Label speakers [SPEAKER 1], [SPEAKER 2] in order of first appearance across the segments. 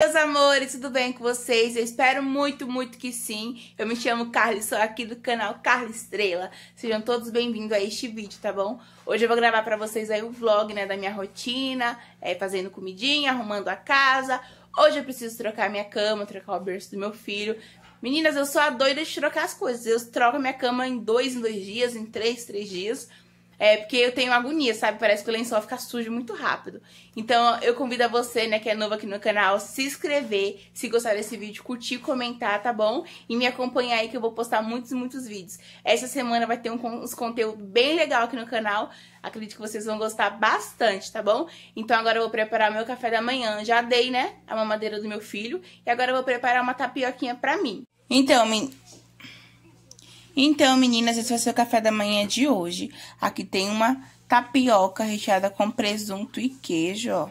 [SPEAKER 1] Meus amores, tudo bem com vocês? Eu espero muito, muito que sim. Eu me chamo Carly, sou aqui do canal Carla Estrela. Sejam todos bem-vindos a este vídeo, tá bom? Hoje eu vou gravar pra vocês aí o vlog, né, da minha rotina, é, fazendo comidinha, arrumando a casa. Hoje eu preciso trocar minha cama, trocar o berço do meu filho. Meninas, eu sou a doida de trocar as coisas. Eu troco minha cama em dois, em dois dias, em três, três dias. É porque eu tenho agonia, sabe? Parece que o lençol fica sujo muito rápido. Então eu convido a você, né, que é novo aqui no canal, se inscrever, se gostar desse vídeo, curtir, comentar, tá bom? E me acompanhar aí que eu vou postar muitos, muitos vídeos. Essa semana vai ter um, uns conteúdos bem legal aqui no canal. Acredito que vocês vão gostar bastante, tá bom? Então agora eu vou preparar meu café da manhã. Já dei, né, a mamadeira do meu filho. E agora eu vou preparar uma tapioquinha pra mim. Então, meninas então, meninas, esse vai ser o café da manhã de hoje. Aqui tem uma tapioca recheada com presunto e queijo, ó.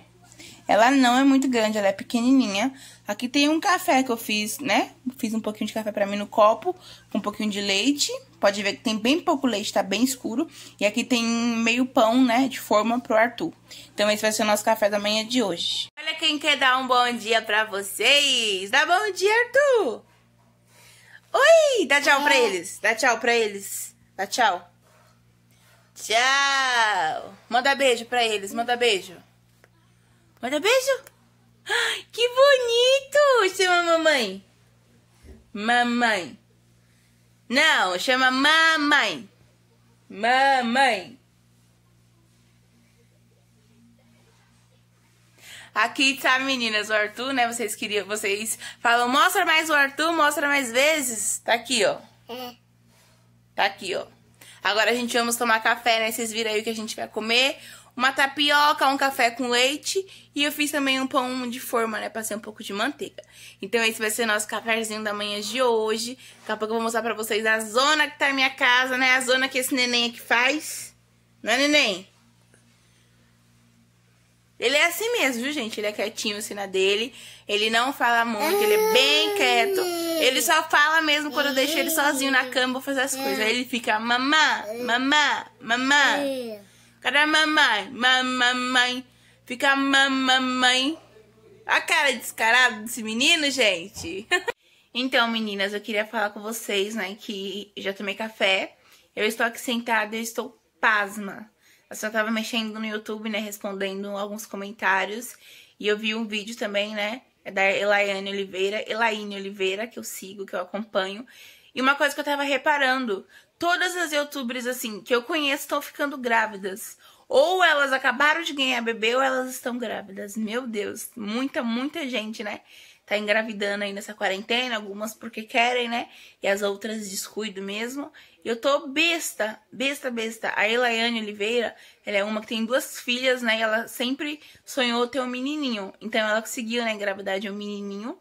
[SPEAKER 1] Ela não é muito grande, ela é pequenininha. Aqui tem um café que eu fiz, né? Fiz um pouquinho de café pra mim no copo, com um pouquinho de leite. Pode ver que tem bem pouco leite, tá bem escuro. E aqui tem meio pão, né, de forma pro Arthur. Então esse vai ser o nosso café da manhã de hoje. Olha quem quer dar um bom dia pra vocês! Dá bom dia, Arthur! Oi! Dá tchau ah. pra eles. Dá tchau pra eles. Dá tchau. Tchau. Manda beijo pra eles. Manda beijo. Manda beijo. Que bonito! Chama mamãe. Mamãe. Não, chama mamãe. Mamãe. Aqui tá, meninas, o Arthur, né? Vocês queriam, vocês falam, mostra mais o Arthur, mostra mais vezes. Tá aqui, ó. É. Tá aqui, ó. Agora a gente vamos tomar café, né? Vocês viram aí o que a gente vai comer. Uma tapioca, um café com leite. E eu fiz também um pão de forma, né? Passei um pouco de manteiga. Então esse vai ser nosso cafezinho da manhã de hoje. Daqui a pouco eu vou mostrar pra vocês a zona que tá a minha casa, né? A zona que esse neném aqui faz. Não é, neném? Ele é assim mesmo, viu, gente? Ele é quietinho assim na dele. Ele não fala muito, ele é bem quieto. Ele só fala mesmo quando eu deixo ele sozinho na cama vou fazer as coisas. Aí ele fica mamã, mamã, mamã. Cadê a mamãe? Mamãe. Fica mamãe. A cara descarada desse menino, gente. então, meninas, eu queria falar com vocês, né, que já tomei café. Eu estou aqui sentada e estou pasma eu só tava mexendo no YouTube, né, respondendo alguns comentários. E eu vi um vídeo também, né, da Elaiane Oliveira, Elaine Oliveira, que eu sigo, que eu acompanho. E uma coisa que eu tava reparando, todas as youtubers, assim, que eu conheço estão ficando grávidas. Ou elas acabaram de ganhar bebê ou elas estão grávidas. Meu Deus, muita, muita gente, né? tá engravidando aí nessa quarentena, algumas porque querem, né? E as outras descuido mesmo. E eu tô besta, besta, besta. A Elaiane Oliveira, ela é uma que tem duas filhas, né? E ela sempre sonhou ter um menininho. Então ela conseguiu, né, engravidar de um menininho.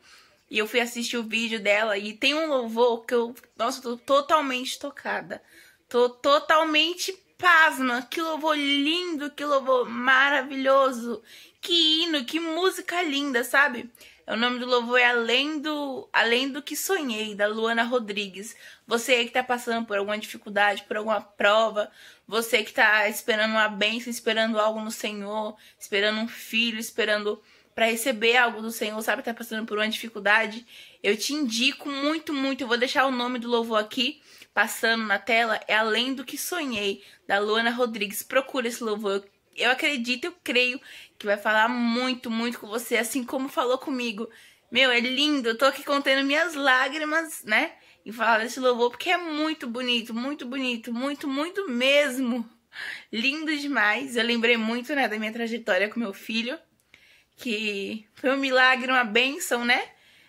[SPEAKER 1] E eu fui assistir o vídeo dela e tem um louvor que eu, nossa, eu tô totalmente tocada. Tô totalmente pasma. Que louvor lindo, que louvor maravilhoso. Que hino, que música linda, sabe? O nome do louvor é Além do, Além do que Sonhei, da Luana Rodrigues. Você aí que tá passando por alguma dificuldade, por alguma prova, você que tá esperando uma bênção, esperando algo no Senhor, esperando um filho, esperando para receber algo do Senhor, sabe, tá passando por uma dificuldade, eu te indico muito, muito. Eu vou deixar o nome do louvor aqui passando na tela. É Além do que Sonhei, da Luana Rodrigues. Procura esse louvor eu acredito, eu creio que vai falar muito, muito com você, assim como falou comigo. Meu, é lindo, eu tô aqui contendo minhas lágrimas, né? E falar desse louvor porque é muito bonito, muito bonito, muito, muito mesmo. Lindo demais. Eu lembrei muito, né, da minha trajetória com meu filho, que foi um milagre, uma bênção, né?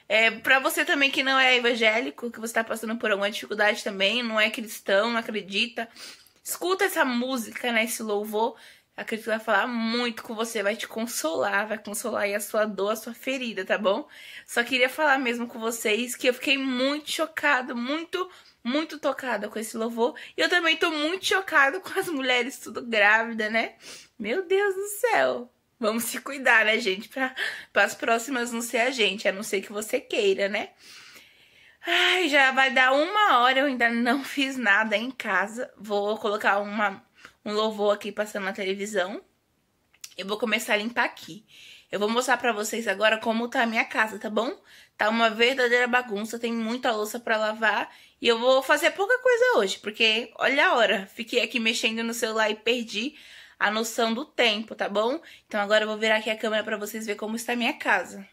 [SPEAKER 1] É, para você também que não é evangélico, que você tá passando por alguma dificuldade também, não é cristão, não acredita, escuta essa música, né, esse louvor, Acredito que vai falar muito com você, vai te consolar, vai consolar aí a sua dor, a sua ferida, tá bom? Só queria falar mesmo com vocês que eu fiquei muito chocada, muito, muito tocada com esse louvor. E eu também tô muito chocada com as mulheres tudo grávida, né? Meu Deus do céu! Vamos se cuidar, né, gente? Para as próximas não ser a gente, a não ser que você queira, né? Ai, já vai dar uma hora, eu ainda não fiz nada em casa. Vou colocar uma, um louvor aqui passando na televisão. Eu vou começar a limpar aqui. Eu vou mostrar pra vocês agora como tá a minha casa, tá bom? Tá uma verdadeira bagunça, tem muita louça pra lavar. E eu vou fazer pouca coisa hoje, porque olha a hora. Fiquei aqui mexendo no celular e perdi a noção do tempo, tá bom? Então agora eu vou virar aqui a câmera pra vocês verem como está a minha casa.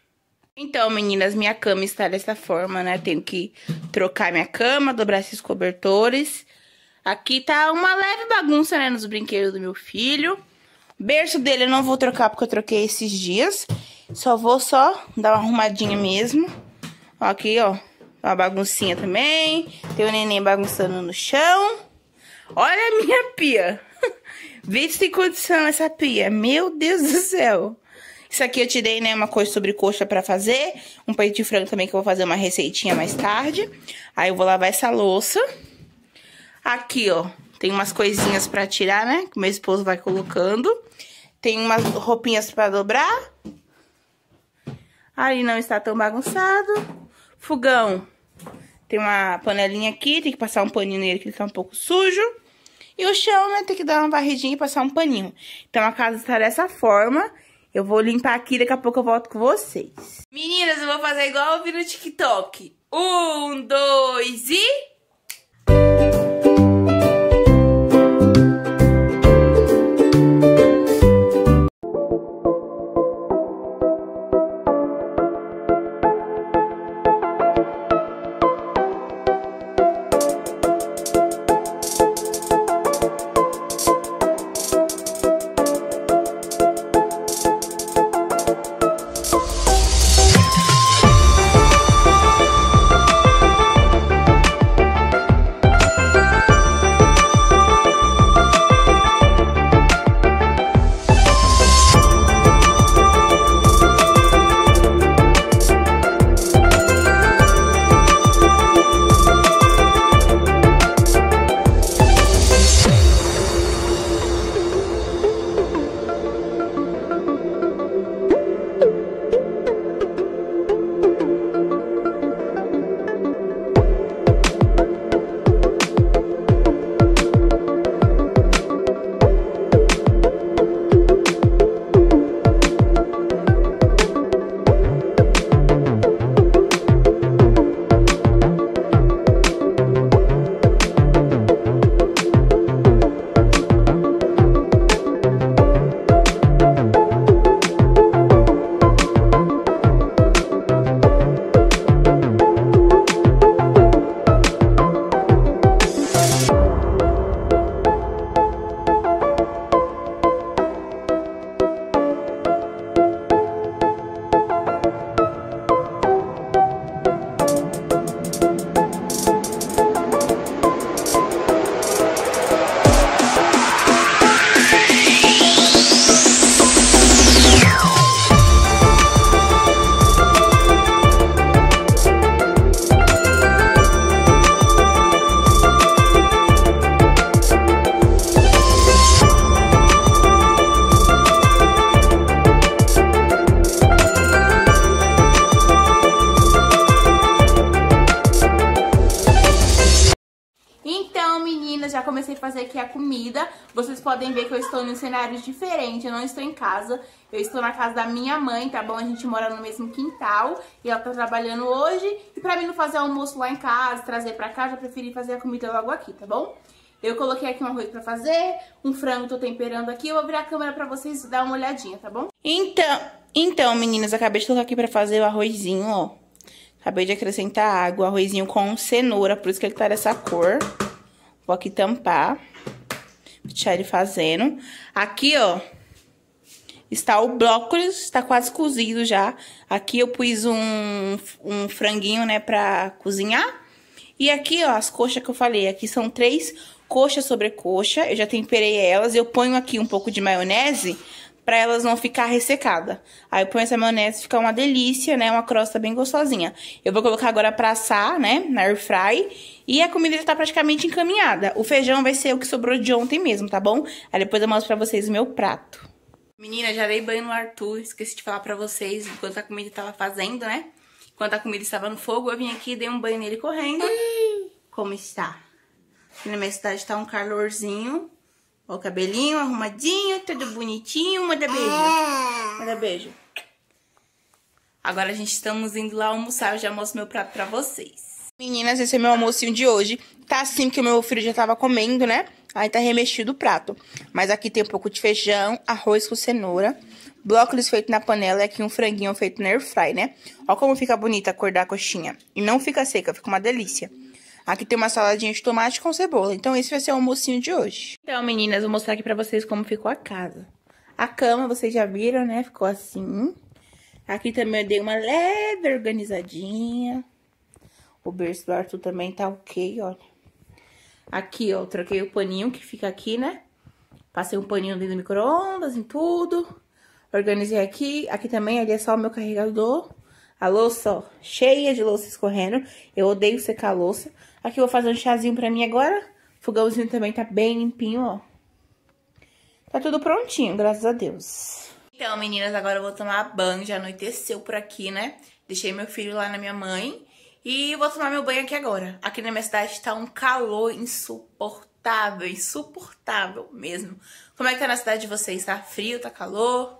[SPEAKER 1] Então, meninas, minha cama está dessa forma, né? Tenho que trocar minha cama, dobrar esses cobertores... Aqui tá uma leve bagunça, né, nos brinquedos do meu filho. Berço dele eu não vou trocar porque eu troquei esses dias. Só vou só dar uma arrumadinha mesmo. aqui, ó, uma baguncinha também. Tem o neném bagunçando no chão. Olha a minha pia. Visto em condição essa pia. Meu Deus do céu. Isso aqui eu tirei, né, uma coisa sobre coxa pra fazer. Um peito de frango também que eu vou fazer uma receitinha mais tarde. Aí eu vou lavar essa louça. Aqui, ó, tem umas coisinhas pra tirar, né? Que meu esposo vai colocando. Tem umas roupinhas pra dobrar. Aí não está tão bagunçado. Fogão. Tem uma panelinha aqui, tem que passar um paninho nele que ele tá um pouco sujo. E o chão, né, tem que dar uma varridinha e passar um paninho. Então a casa está dessa forma. Eu vou limpar aqui, daqui a pouco eu volto com vocês. Meninas, eu vou fazer igual eu vi no TikTok. Um, dois e... já comecei a fazer aqui a comida. Vocês podem ver que eu estou em um cenário diferente, eu não estou em casa. Eu estou na casa da minha mãe, tá bom? A gente mora no mesmo quintal e ela tá trabalhando hoje. E pra mim não fazer almoço lá em casa, trazer pra cá, já preferi fazer a comida logo aqui, tá bom? Eu coloquei aqui um arroz pra fazer, um frango tô temperando aqui. Eu vou abrir a câmera pra vocês dar uma olhadinha, tá bom? Então, então meninas, acabei de colocar aqui pra fazer o arrozinho, ó. Acabei de acrescentar água, arrozinho com cenoura, por isso que ele tá dessa cor. Vou aqui tampar. Vou tirar ele fazendo. Aqui, ó, está o brócolis, está quase cozido já. Aqui eu pus um, um franguinho, né, pra cozinhar. E aqui, ó, as coxas que eu falei. Aqui são três coxas sobre coxa. Eu já temperei elas. Eu ponho aqui um pouco de maionese para elas não ficar ressecada. Aí eu ponho essa maionese, fica uma delícia, né? Uma crosta bem gostosinha. Eu vou colocar agora pra assar, né? Na air fry. E a comida já tá praticamente encaminhada. O feijão vai ser o que sobrou de ontem mesmo, tá bom? Aí depois eu mostro pra vocês o meu prato. Menina, já dei banho no Arthur. Esqueci de falar pra vocês enquanto a comida tava fazendo, né? Enquanto a comida estava no fogo, eu vim aqui e dei um banho nele correndo. Como está? Aqui na minha cidade tá um calorzinho. Ó o cabelinho arrumadinho, tudo bonitinho. Manda beijo. Manda beijo. Agora a gente estamos indo lá almoçar. Eu já mostro meu prato pra vocês. Meninas, esse é meu almocinho de hoje. Tá assim que o meu filho já tava comendo, né? Aí tá remexido o prato. Mas aqui tem um pouco de feijão, arroz com cenoura, brócolis feito na panela e aqui um franguinho feito no air fry, né? Ó como fica bonita a cor da coxinha. E não fica seca, fica uma delícia. Aqui tem uma saladinha de tomate com cebola. Então, esse vai ser o almocinho de hoje. Então, meninas, vou mostrar aqui pra vocês como ficou a casa. A cama, vocês já viram, né? Ficou assim. Aqui também eu dei uma leve organizadinha. O berço do Arthur também tá ok, olha. Aqui, ó, eu troquei o paninho que fica aqui, né? Passei um paninho dentro do micro-ondas, em tudo. Organizei aqui. Aqui também, ali é só o meu carregador. A louça, ó, cheia de louça escorrendo. Eu odeio secar a louça. Aqui eu vou fazer um chazinho pra mim agora. O fogãozinho também tá bem limpinho, ó. Tá tudo prontinho, graças a Deus. Então, meninas, agora eu vou tomar banho. Já anoiteceu por aqui, né? Deixei meu filho lá na minha mãe. E vou tomar meu banho aqui agora. Aqui na minha cidade tá um calor insuportável, insuportável mesmo. Como é que tá na cidade de vocês? Tá frio, tá calor?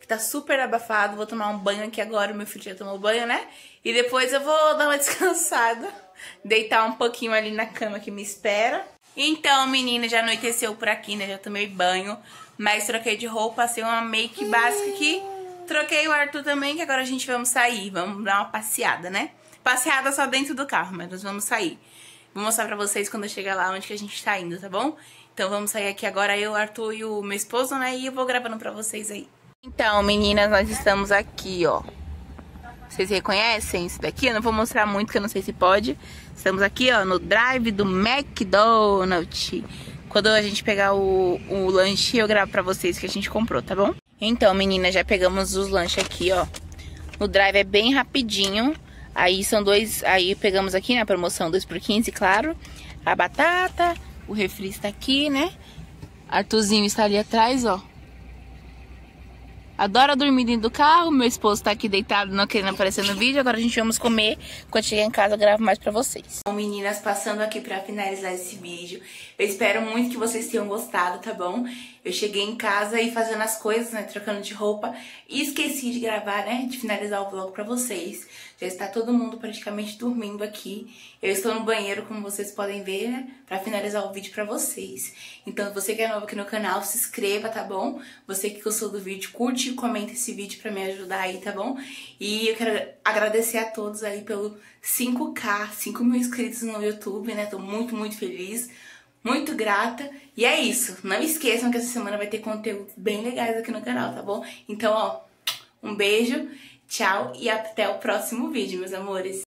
[SPEAKER 1] Que tá super abafado. Vou tomar um banho aqui agora. Meu filho já tomou banho, né? E depois eu vou dar uma descansada deitar um pouquinho ali na cama que me espera. Então, menina, já anoiteceu por aqui, né? Já tomei banho, mas troquei de roupa, passei uma make básica aqui. Troquei o Arthur também, que agora a gente vamos sair, vamos dar uma passeada, né? Passeada só dentro do carro, mas nós vamos sair. Vou mostrar pra vocês quando eu chegar lá onde que a gente tá indo, tá bom? Então vamos sair aqui agora, eu, Arthur e o meu esposo, né? E eu vou gravando pra vocês aí. Então, meninas, nós estamos aqui, ó. Vocês reconhecem isso daqui? Eu não vou mostrar muito, que eu não sei se pode. Estamos aqui, ó, no drive do McDonald's. Quando a gente pegar o, o lanche, eu gravo pra vocês que a gente comprou, tá bom? Então, meninas, já pegamos os lanches aqui, ó. No drive é bem rapidinho. Aí são dois... Aí pegamos aqui na né, promoção 2 por 15, claro. A batata, o refri está aqui, né? Artuzinho está ali atrás, ó. Adora dormir dentro do carro. Meu esposo tá aqui deitado, não querendo aparecer no vídeo. Agora a gente vamos comer. Quando chegar em casa, eu gravo mais pra vocês. Bom, meninas, passando aqui pra finalizar esse vídeo. Eu espero muito que vocês tenham gostado, tá bom? Eu cheguei em casa e fazendo as coisas, né? Trocando de roupa. E esqueci de gravar, né? De finalizar o vlog pra vocês. Já está todo mundo praticamente dormindo aqui. Eu estou no banheiro, como vocês podem ver, né? para finalizar o vídeo para vocês. Então, você que é novo aqui no canal, se inscreva, tá bom? Você que gostou do vídeo, curte e comenta esse vídeo para me ajudar aí, tá bom? E eu quero agradecer a todos aí pelo 5K, 5 mil inscritos no YouTube, né? Tô muito, muito feliz muito grata. E é isso. Não esqueçam que essa semana vai ter conteúdo bem legais aqui no canal, tá bom? Então, ó, um beijo Tchau e até o próximo vídeo, meus amores!